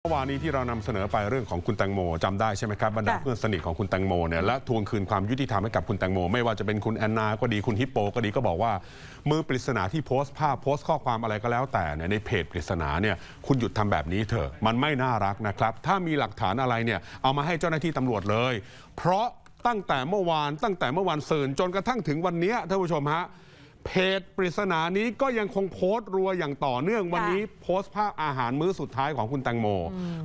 เมื่อวานนี้ที่เรานำเสนอไปเรื่องของคุณแตงโม จำได้ใช่ไหมครับบรรดาเพื่อนสนิทของคุณแตงโมเนี่ยและทวงคืนความยุติธรรมให้กับคุณแตงโม ไม่ว่าจะเป็นคุณแอนนา ก็ดีคุณฮิปโป ก็ดีก็บอกว่ามือปริศนาที่โพสต์ภาพโพสต์ข้อความอะไรก็แล้ว แต่เนี่ยในเพจปริศนาเนี่ยคุณหยุดทำแบบนี้เถอะมันไม่น่ารักนะครับ ถ้ามีหลักฐานอะไรเนี่ยเอามาให้เจ้าหน้าที่ตำรวจเลย เพราะตั้งแต่เมื่อวานตั้งแต่เมื่อวานเซินจนกระทั่งถึงวันนี้ท่านผู้ชมฮะเพจปริศนานี้ก็ยังคงโพสต์รัวอย่างต่อเนื่องวันนี้ โพสต์ภาพอาหารมื้อสุดท้ายของคุณแตงโม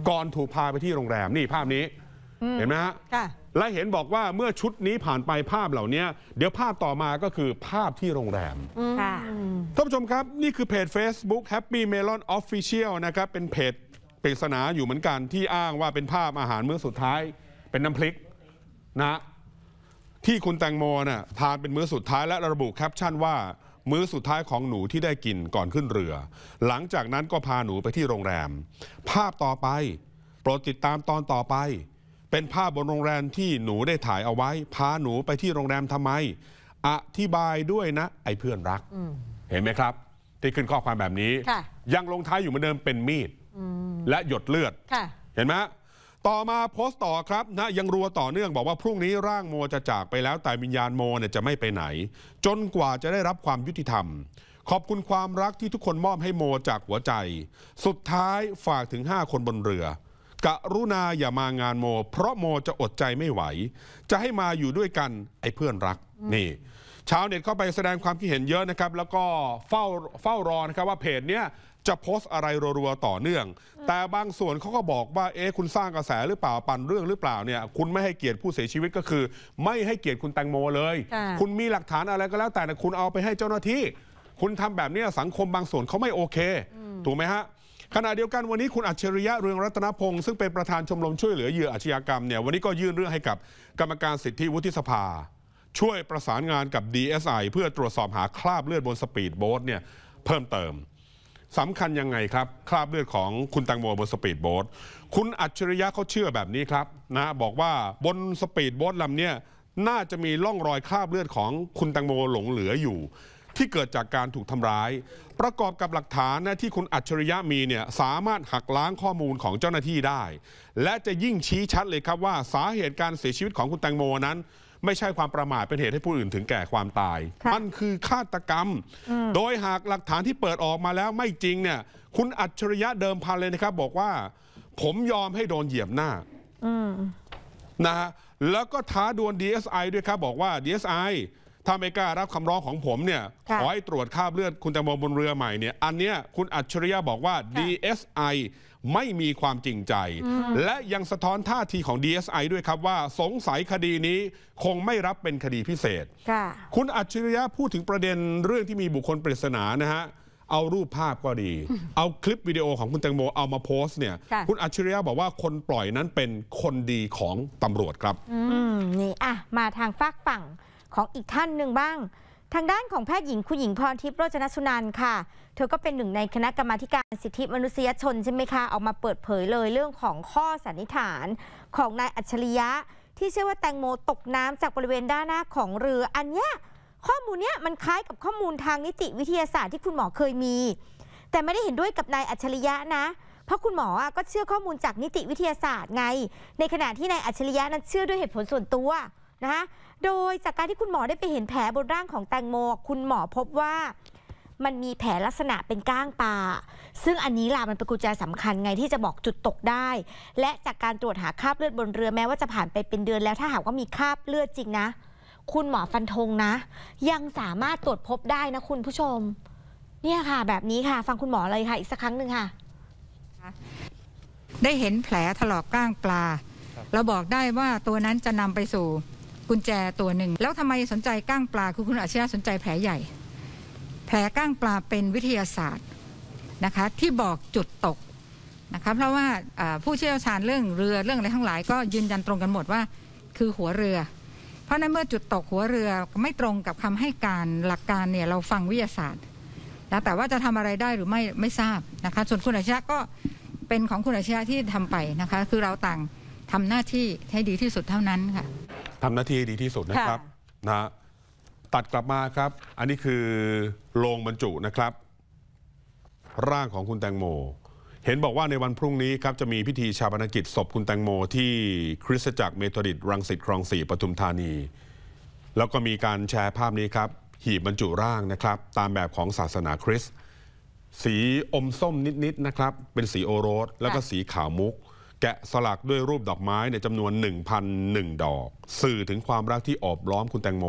ก่อนถูกพาไปที่โรงแรมนี่ภาพนี้ เห็นไหมฮะและเห็นบอกว่าเมื่อชุดนี้ผ่านไปภาพเหล่านี้เดี๋ยวภาพต่อมาก็คือภาพที่โรงแรมท่านผู้ชมครับ นี่คือเพจ Facebook Happy Melon Official นะครับ เป็นเพจปริศนาอยู่เหมือนกัน ที่อ้างว่าเป็นภาพอาหารมื้อสุดท้าย เป็นน้ำพริก นะที่คุณแตงโมน่ะทานเป็นมื้อสุดท้ายและระบุแคปชั่นว่า มื้อสุดท้ายของหนูที่ได้กินก่อนขึ้นเรือ หลังจากนั้นก็พาหนูไปที่โรงแรม ภาพต่อไป โปรดติดตามตอนต่อไป เป็นภาพบนโรงแรมที่หนูได้ถ่ายเอาไว้ พาหนูไปที่โรงแรมทำไมอธิบายด้วยนะ ไอ้เพื่อนรักเห็นไหมครับ ที่ขึ้นข้อความแบบนี้ยังลงท้ายอยู่เหมือนเดิมเป็นมีดและหยดเลือดเห็นไหมต่อมาโพสต์ต่อครับนะ ยังรัวต่อเนื่องบอกว่าพรุ่งนี้ร่างโมจะจากไปแล้วแต่วิญญาณโมเนี่ยจะไม่ไปไหน จนกว่าจะได้รับความยุติธรรม ขอบคุณความรักที่ทุกคนมอบให้โมจากหัวใจ สุดท้ายฝากถึง 5 คนบนเรือกะรุณาอย่ามางานโม เพราะโมจะอดใจไม่ไหว จะให้มาอยู่ด้วยกันไอ้เพื่อนรักนี่ ชาวเน็ตเข้าไปแสดงความคิดเห็นเยอะนะครับ แล้วก็เฝ้าเฝ้ารอนะครับว่าเพจเนี้ยจะโพสต์อะไรรัวๆต่อเนื่อง แต่บางส่วนเขาก็บอกว่า เอ๊ะคุณสร้างกระแสหรือเปล่าปั่นเรื่องหรือเปล่าเนี่ยคุณไม่ให้เกียรติผู้เสียชีวิตก็คือ ไม่ให้เกียรติคุณแตงโมเลย คุณมีหลักฐานอะไรก็แล้ว แต่คุณเอาไปให้เจ้าหน้าที่ คุณทำแบบนี้สังคมบางส่วนเขาไม่โอเค ถูกไหมฮะ ขณะเดียวกันวันนี้คุณอัจฉริยะเรืองรัตนพงศ์ซึ่งเป็นประธานชมรมช่วยเหลือเหยื่ออาชญากรรมเนี่ยวันนี้ก็ยื่นเรื่องให้กับกรรมการสิทธิวุฒิสภา ช่วยประสานงานกับ DSI เพื่อตรวจสอบหาคราบเลือดบนสปีดโบ๊ทเนี่ยเพิ่มเติมสำคัญยังไงครับคราบเลือดของคุณตังโมบนสปีดโบ๊ทคุณอัจฉริยะเขาเชื่อแบบนี้ครับนะบอกว่าบนสปีดโบ๊ทลำเนี้ยน่าจะมีร่องรอยคราบเลือดของคุณตังโมหลงเหลืออยู่ ที่เกิดจากการถูกทำร้าย ประกอบกับหลักฐานนะที่คุณอัจฉริยะมีเนี่ยสามารถหักล้างข้อมูลของเจ้าหน้าที่ได้ และจะยิ่งชี้ชัดเลยครับว่า สาเหตุการเสียชีวิตของคุณแตงโมนั้นไม่ใช่ความประมาทเป็นเหตุให้ผู้อื่นถึงแก่ความตาย มันคือฆาตกรรม โดยหากหลักฐานที่เปิดออกมาแล้วไม่จริงเนี่ย คุณอัจฉริยะเดิมพันเลยนะครับบอกว่า ผมยอมให้โดนเหยียบหน้านะฮะแล้วก็ท้าดวล DSI ด้วยครับบอกว่า DSI ถ้าไม่กล้ารับคำร้องของผมเนี่ย ขอให้ตรวจคราบเลือดคุณแตงโมบนเรือใหม่เนี่ย อันเนี้ยคุณอัจฉริยะบอกว่า DSI ไม่มีความจริงใจ และยังสะท้อนท่าทีของ DSI ด้วยครับว่าสงสัยคดีนี้คงไม่รับเป็นคดีพิเศษ คุณอัจฉริยะพูดถึงประเด็นเรื่องที่มีบุคคลปริศนานะฮะ เอารูปภาพก็ดี เอาคลิปวิดีโอของคุณแตงโมเอามาโพสเนี่ย คุณอัจฉริยะบอกว่าคนปล่อยนั้นเป็นคนดีของตำรวจครับอืมนี่อ่ะมาทางฝากฝั่งของอีกท่านหนึ่งบ้าง ทางด้านของแพทย์หญิงคุณหญิงพรทิพย์โรจนสุนันท์ค่ะ เธอก็เป็นหนึ่งในคณะกรรมาการสิทธิมนุษยชนใช่ไหมคะ ออกมาเปิดเผยเลยเรื่องของข้อสันนิษฐาน ของนายอัจฉริยะที่เชื่อว่าแตงโมตกน้ำจากบริเวณด้านหน้าของเรืออันเนี้ยข้อมูลเนี้ยมันคล้ายกับข้อมูลทางนิติวิทยาศาสตร์ที่คุณหมอเคยมี แต่ไม่ได้เห็นด้วยกับนายอัจฉริยะนะ เพราะคุณหมออ่ะก็เชื่อข้อมูลจากนิติวิทยาศาสตร์ไง ในขณะที่นายอัจฉริยะนั้นเชื่อด้วยเหตุผลส่วนตัวนะคะโดยจากการที่คุณหมอได้ไปเห็นแผลบนร่างของแตงโม คุณหมอพบว่ามันมีแผลลักษณะเป็นก้างปลา ซึ่งอันนี้ล่ะมันเป็นกุญแจสำคัญไงที่จะบอกจุดตกได้ และจากการตรวจหาคราบเลือดบนเรือแม้ว่าจะผ่านไปเป็นเดือน แล้วถ้าหากว่ามีคราบเลือดจริงนะ คุณหมอฟันธงนะ ยังสามารถตรวจพบได้นะคุณผู้ชม เนี่ยค่ะแบบนี้ค่ะ ฟังคุณหมอเลยค่ะอีกสักครั้งหนึ่งค่ะ ได้เห็นแผลถลอกก้างปลาเราบอกได้ว่าตัวนั้นจะนำไปสู่กุญแจตัวหนึ่งแล้วทำไมสนใจก้างปลาคุณคุณอาชญาสนใจแผลใหญ่ แผลก้างปลาเป็นวิทยาศาสตร์นะคะที่บอกจุดตกนะคะเพราะว่าผู้เชี่ยวชาญเรื่องเรือเรื่องอะไรทั้งหลายก็ยืนยันตรงกันหมดว่าคือหัวเรือ เพราะนั้นเมื่อจุดตกหัวเรือไม่ตรงกับคำให้การหลักการเนี่ยเราฟังวิทยาศาสตร์นะแต่ว่าจะทำอะไรได้หรือไม่ไม่ทราบนะคะส่วนคุณอาชญาก็เป็นของคุณอาชญาที่ทำไปนะคะคือเราต่างทำหน้าที่ให้ดีที่สุดเท่านั้นค่ะทำหน้าที่ดีที่สุดนะครับนะตัดกลับมาครับอันนี้คือโลงบรรจุนะครับ ร่างของคุณแตงโมเห็นบอกว่าในวันพรุ่งนี้ครับจะมีพิธีชาปนกิจศพคุณแตงโมที่คริสตจักรเมทอดิตรังสิตคลองสี่ปทุมธานี แล้วก็มีการแชร์ภาพนี้ครับหีบบรรจุร่างนะครับ ตามแบบของศาสนาคริสต์สีอมส้มนิดๆนะครับ เป็นสีโอโรส แล้วก็สีขาวมุกกะสลักด้วยรูปดอกไม้ในจำนวน1,001ดอก สื่อถึงความรักที่อบล้อมคุณแตงโม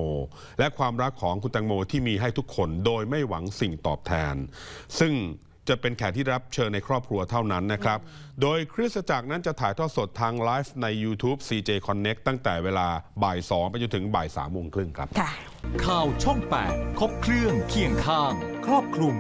และความรักของคุณแตงโมที่มีให้ทุกคนโดยไม่หวังสิ่งตอบแทน ซึ่งจะเป็นแขกที่รับเชิญในครอบครัวเท่านั้นนะครับ โดยคริสตจักรนั้นจะถ่ายทอดสดทางไลฟ์ใน YouTube CJ Connect ตั้งแต่เวลาบ่าย 2 ไปจนถึงบ่าย3โมงครึ่งครับข่าวช่อง 8 ครบเครื่องเคียงข้าง ครอบคลุม